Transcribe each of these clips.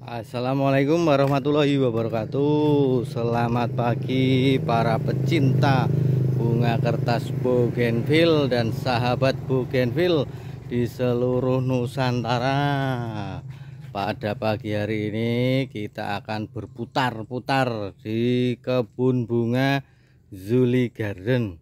Assalamualaikum warahmatullahi wabarakatuh Selamat pagi para pecinta bunga kertas Bougainville dan sahabat Bougainville di seluruh Nusantara Pada pagi hari ini kita akan berputar-putar di kebun bunga Zuli Garden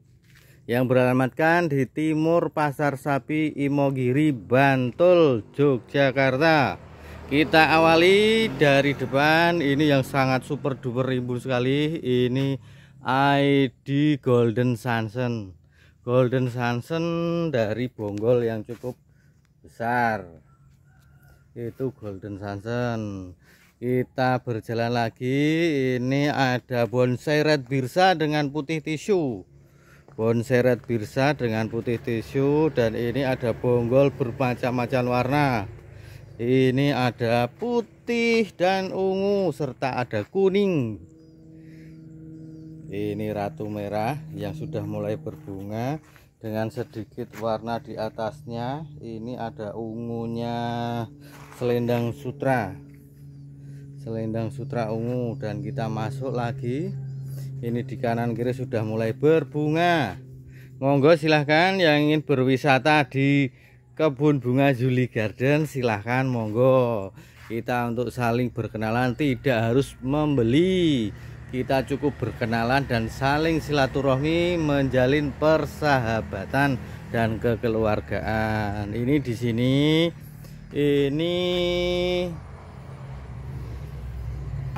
yang beralamatkan di timur Pasar Sapi Imogiri, Bantul, Yogyakarta. Kita awali dari depan ini yang sangat super duper rimbun sekali ini ID Golden Sansen. Golden Sansen dari bonggol yang cukup besar. Itu Golden Sansen. Kita berjalan lagi ini ada bonsai red birsa dengan putih tisu. Bonsai red birsa dengan putih tisu dan ini ada bonggol bermacam-macam warna ini ada putih dan ungu serta ada kuning ini ratu merah yang sudah mulai berbunga dengan sedikit warna di atasnya ini ada ungunya selendang sutra selendang sutra ungu dan kita masuk lagi ini di kanan kiri sudah mulai berbunga monggo silahkan yang ingin berwisata di kebun bunga Juli Garden silahkan monggo kita untuk saling berkenalan tidak harus membeli kita cukup berkenalan dan saling silaturahmi menjalin persahabatan dan kekeluargaan ini di sini ini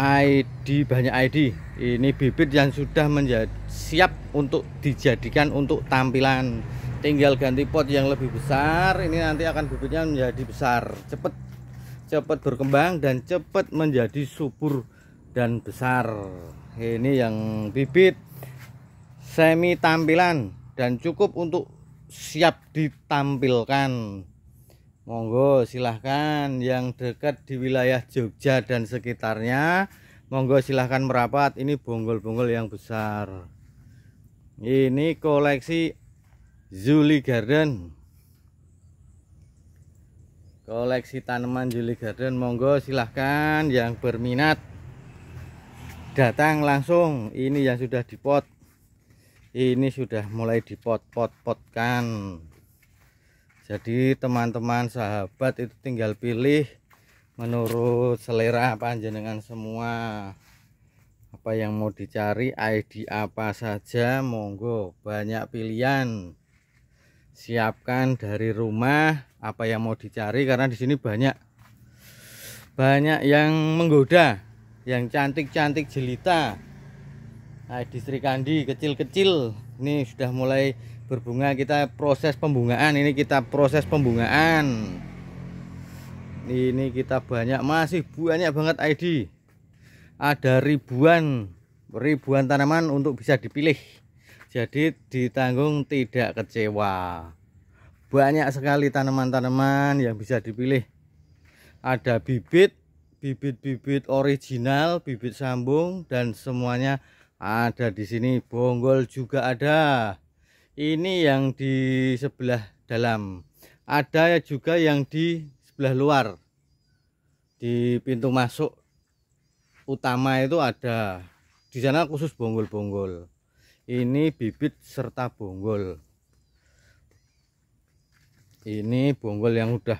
ID banyak ID ini bibit yang sudah menjadi siap untuk dijadikan untuk tampilan tinggal ganti pot yang lebih besar ini nanti akan bibitnya menjadi besar cepet, cepet berkembang dan cepet menjadi subur dan besar ini yang bibit semi tampilan dan cukup untuk siap ditampilkan monggo silahkan yang dekat di wilayah Jogja dan sekitarnya monggo silahkan merapat ini bonggol-bonggol yang besar ini koleksi Zuli Garden koleksi tanaman Zuli Garden monggo silahkan yang berminat datang langsung ini yang sudah dipot ini sudah mulai dipot-pot-potkan jadi teman-teman sahabat itu tinggal pilih menurut selera panjenengan semua apa yang mau dicari ID apa saja monggo banyak pilihan siapkan dari rumah apa yang mau dicari karena di sini banyak banyak yang menggoda yang cantik-cantik jelita nah, di Sri Kandi kecil-kecil ini sudah mulai berbunga kita proses pembungaan ini kita proses pembungaan ini kita banyak masih banyak banget ID ada ribuan ribuan tanaman untuk bisa dipilih jadi ditanggung tidak kecewa banyak sekali tanaman-tanaman yang bisa dipilih ada bibit bibit-bibit original bibit sambung dan semuanya ada di sini bonggol juga ada ini yang di sebelah dalam ada juga yang di sebelah luar di pintu masuk utama itu ada di sana khusus bonggol-bonggol ini bibit serta bonggol ini bonggol yang udah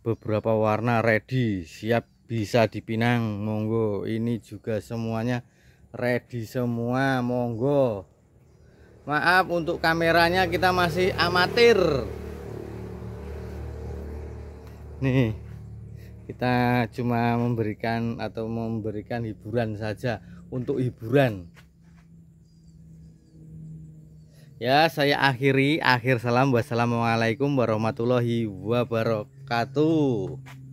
beberapa warna ready siap bisa dipinang monggo ini juga semuanya ready semua monggo maaf untuk kameranya kita masih amatir nih kita cuma memberikan atau memberikan hiburan saja untuk hiburan Ya, saya akhiri akhir salam. Wassalamualaikum warahmatullahi wabarakatuh.